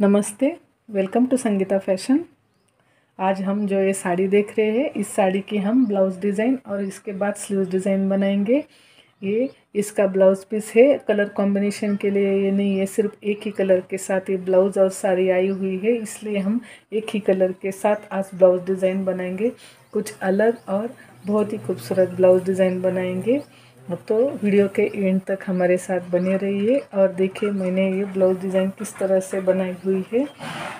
नमस्ते welcome to Sangeeta fashion आज हम जो ये साड़ी देख रहे हैं इस साड़ी की हम ब्लाउज़ डिज़ाइन और इसके बाद स्लीव डिज़ाइन बनाएंगे ये इसका ब्लाउज़ पीस है कलर कॉम्बिनेशन के लिए ये नहीं है सिर्फ एक ही कलर के साथ ये ब्लाउज़ और साड़ी आई हुई है इसलिए हम एक ही कलर के साथ आज ब्लाउज़ डिज़ाइन बनाएंगे कुछ अलग और बहुत ही खूबसूरत ब्लाउज़ डिज़ाइन बनाएंगे हाँ, तो वीडियो के एंड तक हमारे साथ बने रहिए और देखिए मैंने ये ब्लाउज डिज़ाइन किस तरह से बनाई हुई है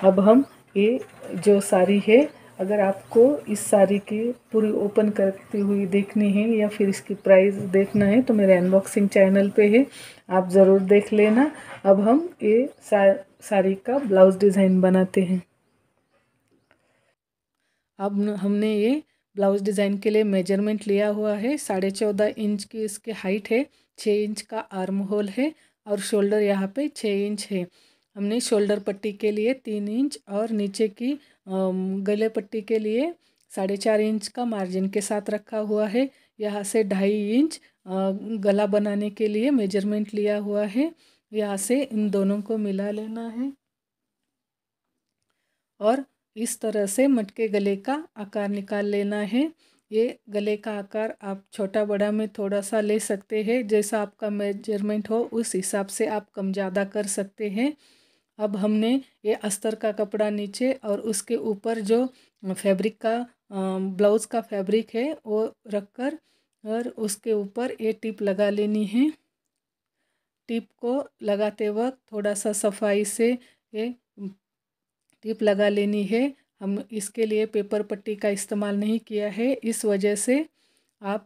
अब हम ये जो साड़ी है अगर आपको इस साड़ी की पूरी ओपन करती हुई देखनी है या फिर इसकी प्राइस देखना है तो मेरे अनबॉक्सिंग चैनल पे है आप ज़रूर देख लेना अब हम ये साड़ी का ब्लाउज़ डिज़ाइन बनाते हैं अब हमने ये ब्लाउज़ डिज़ाइन के लिए मेजरमेंट लिया हुआ है साढ़े चौदह इंच की इसकी हाइट है छः इंच का आर्म होल है और शोल्डर यहाँ पे छः इंच है हमने शोल्डर पट्टी के लिए तीन इंच और नीचे की गले पट्टी के लिए साढ़े चार इंच का मार्जिन के साथ रखा हुआ है यहाँ से ढाई इंच गला बनाने के लिए मेजरमेंट लिया हुआ है यहाँ से इन दोनों को मिला लेना है और इस तरह से मटके गले का आकार निकाल लेना है ये गले का आकार आप छोटा बड़ा में थोड़ा सा ले सकते हैं जैसा आपका मेजरमेंट हो उस हिसाब से आप कम ज़्यादा कर सकते हैं अब हमने ये अस्तर का कपड़ा नीचे और उसके ऊपर जो फैब्रिक का ब्लाउज़ का फैब्रिक है वो रख कर और उसके ऊपर ये टिप लगा लेनी है टिप को लगाते वक्त थोड़ा सा सफाई से ये टिप लगा लेनी है हम इसके लिए पेपर पट्टी का इस्तेमाल नहीं किया है इस वजह से आप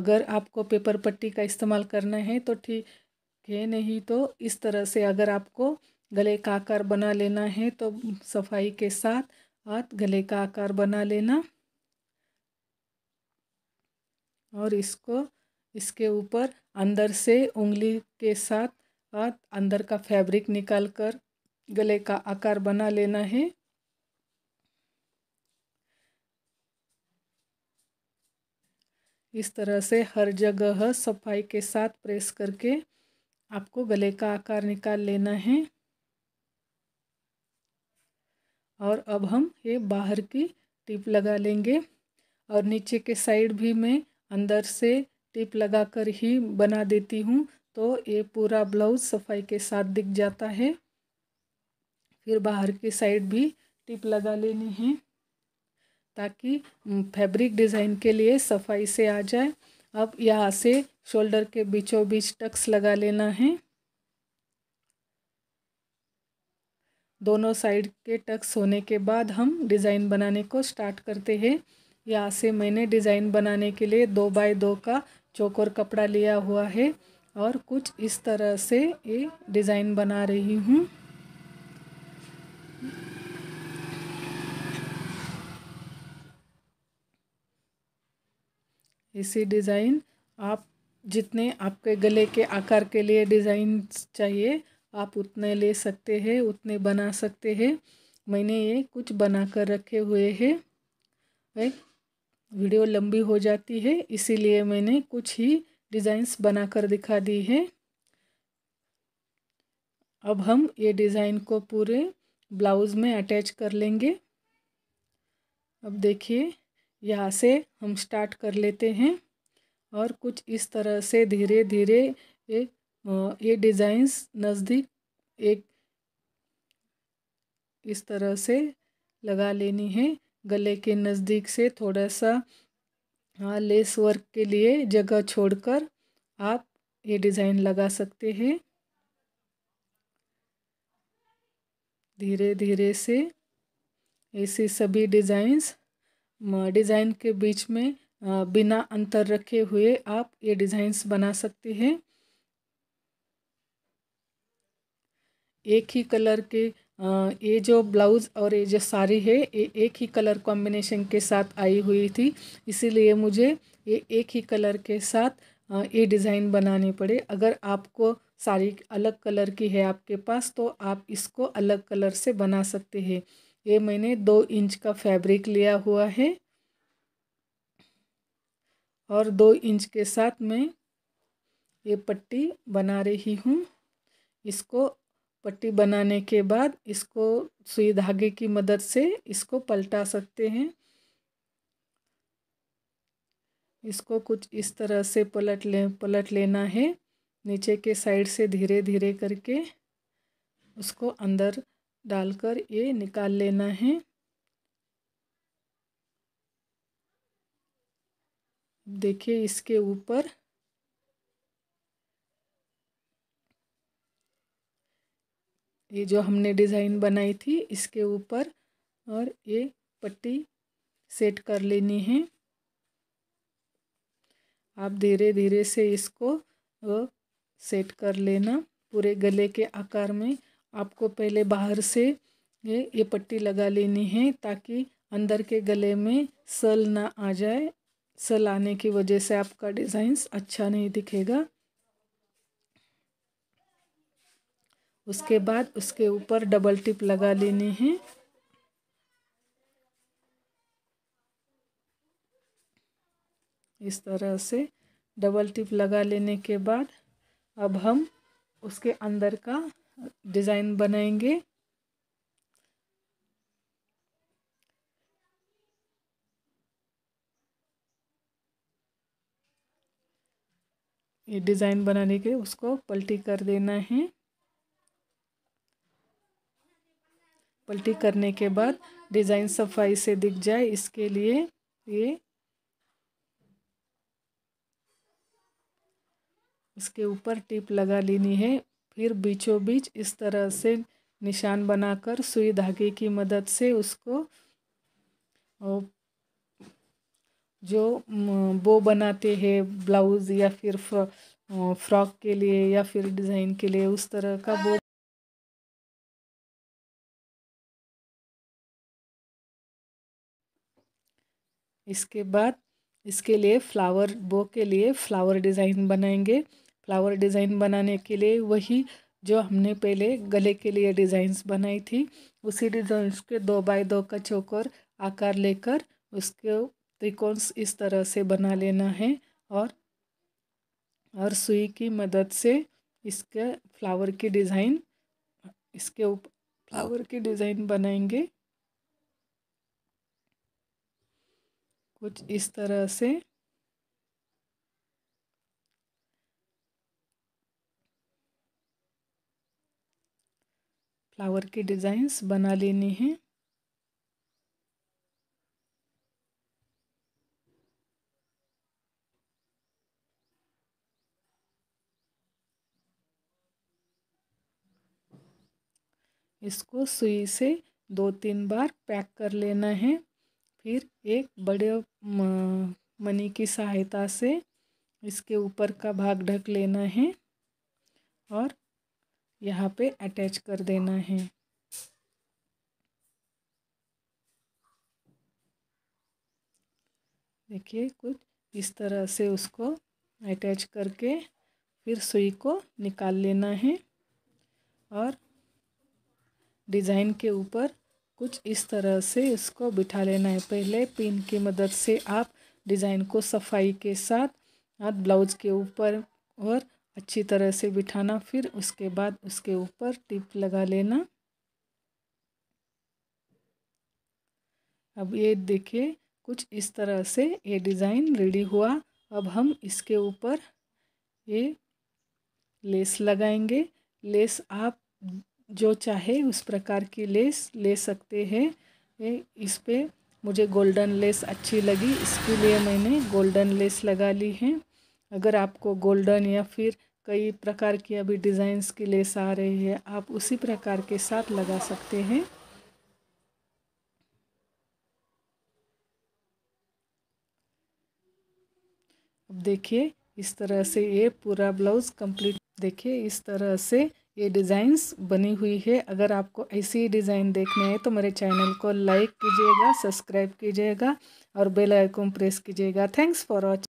अगर आपको पेपर पट्टी का इस्तेमाल करना है तो ठीक है नहीं तो इस तरह से अगर आपको गले का आकार बना लेना है तो सफाई के साथ हाथ गले का आकार बना लेना और इसको इसके ऊपर अंदर से उंगली के साथ हाथ अंदर का फैब्रिक निकाल कर गले का आकार बना लेना है इस तरह से हर जगह सफाई के साथ प्रेस करके आपको गले का आकार निकाल लेना है और अब हम ये बाहर की टिप लगा लेंगे और नीचे के साइड भी मैं अंदर से टिप लगा कर ही बना देती हूँ तो ये पूरा ब्लाउज़ सफाई के साथ दिख जाता है फिर बाहर के साइड भी टिप लगा लेनी है ताकि फैब्रिक डिज़ाइन के लिए सफाई से आ जाए अब यहाँ से शोल्डर के बीचों बीच टक्स लगा लेना है दोनों साइड के टक्स होने के बाद हम डिज़ाइन बनाने को स्टार्ट करते हैं यहाँ से मैंने डिज़ाइन बनाने के लिए दो बाय दो का चोकर कपड़ा लिया हुआ है और कुछ इस तरह से ये डिज़ाइन बना रही हूँ इसी डिज़ाइन आप जितने आपके गले के आकार के लिए डिज़ाइन चाहिए आप उतने ले सकते हैं उतने बना सकते हैं मैंने ये कुछ बना कर रखे हुए हैं एक वीडियो लंबी हो जाती है इसीलिए मैंने कुछ ही डिज़ाइंस बना कर दिखा दी है अब हम ये डिज़ाइन को पूरे ब्लाउज़ में अटैच कर लेंगे अब देखिए यहाँ से हम स्टार्ट कर लेते हैं और कुछ इस तरह से धीरे धीरे ये ये डिज़ाइंस नज़दीक एक इस तरह से लगा लेनी है गले के नज़दीक से थोड़ा सा हाँ लेस वर्क के लिए जगह छोड़कर आप ये डिज़ाइन लगा सकते हैं धीरे धीरे से ऐसे सभी डिज़ाइंस डिज़ाइन के बीच में बिना अंतर रखे हुए आप ये डिज़ाइंस बना सकते हैं एक ही कलर के ये जो ब्लाउज़ और ये जो साड़ी है ये एक ही कलर कॉम्बिनेशन के साथ आई हुई थी इसीलिए मुझे ये एक ही कलर के साथ ये डिज़ाइन बनाने पड़े अगर आपको साड़ी अलग कलर की है आपके पास तो आप इसको अलग कलर से बना सकते हैं ये मैंने दो इंच का फैब्रिक लिया हुआ है और दो इंच के साथ मैं ये पट्टी बना रही हूँ इसको पट्टी बनाने के बाद इसको सुई धागे की मदद से इसको पलटा सकते हैं इसको कुछ इस तरह से पलट ले पलट लेना है नीचे के साइड से धीरे धीरे करके उसको अंदर डालकर ये निकाल लेना है देखिए इसके ऊपर ये जो हमने डिज़ाइन बनाई थी इसके ऊपर और ये पट्टी सेट कर लेनी है आप धीरे धीरे से इसको सेट कर लेना पूरे गले के आकार में आपको पहले बाहर से ये ये पट्टी लगा लेनी है ताकि अंदर के गले में सल ना आ जाए सल आने की वजह से आपका डिज़ाइंस अच्छा नहीं दिखेगा उसके बाद उसके ऊपर डबल टिप लगा लेनी है इस तरह से डबल टिप लगा लेने के बाद अब हम उसके अंदर का डिज़ाइन बनाएंगे ये डिज़ाइन बनाने के उसको पलटी कर देना है पलटी करने के बाद डिज़ाइन सफाई से दिख जाए इसके लिए ये इसके ऊपर टिप लगा लेनी है फिर बीचों बीच इस तरह से निशान बनाकर सुई धागे की मदद से उसको जो बो बनाते हैं ब्लाउज़ या फिर फ्रॉक के लिए या फिर डिज़ाइन के लिए उस तरह का बो इसके बाद इसके लिए फ्लावर बो के लिए फ्लावर डिज़ाइन बनाएंगे फ्लावर डिज़ाइन बनाने के लिए वही जो हमने पहले गले के लिए डिज़ाइंस बनाई थी उसी डिज़ाइंस के दो बाय दो का चौकर आकार लेकर उसके त्रिकोण इस तरह से बना लेना है और और सुई की मदद से इसके फ्लावर की डिज़ाइन इसके ऊपर फ्लावर की डिज़ाइन बनाएंगे कुछ इस तरह से फ्लावर के डिज़ाइंस बना लेने हैं इसको सुई से दो तीन बार पैक कर लेना है फिर एक बड़े मनी की सहायता से इसके ऊपर का भाग ढक लेना है और यहाँ पे अटैच कर देना है देखिए कुछ इस तरह से उसको अटैच करके फिर सुई को निकाल लेना है और डिज़ाइन के ऊपर कुछ इस तरह से इसको बिठा लेना है पहले पिन की मदद से आप डिज़ाइन को सफाई के साथ हाथ ब्लाउज के ऊपर और अच्छी तरह से बिठाना फिर उसके बाद उसके ऊपर टिप लगा लेना अब ये देखिए कुछ इस तरह से ये डिज़ाइन रेडी हुआ अब हम इसके ऊपर ये लेस लगाएंगे लेस आप जो चाहे उस प्रकार की लेस ले सकते हैं ये इस पर मुझे गोल्डन लेस अच्छी लगी इसके लिए मैंने गोल्डन लेस लगा ली है अगर आपको गोल्डन या फिर कई प्रकार की अभी डिज़ाइंस की लेस आ रही है आप उसी प्रकार के साथ लगा सकते हैं अब देखिए इस तरह से ये पूरा ब्लाउज़ कंप्लीट देखिए इस तरह से ये डिज़ाइंस बनी हुई है अगर आपको ऐसी डिज़ाइन देखने हैं तो मेरे चैनल को लाइक कीजिएगा सब्सक्राइब कीजिएगा और बेल आइकन प्रेस कीजिएगा थैंक्स फॉर वॉचिंग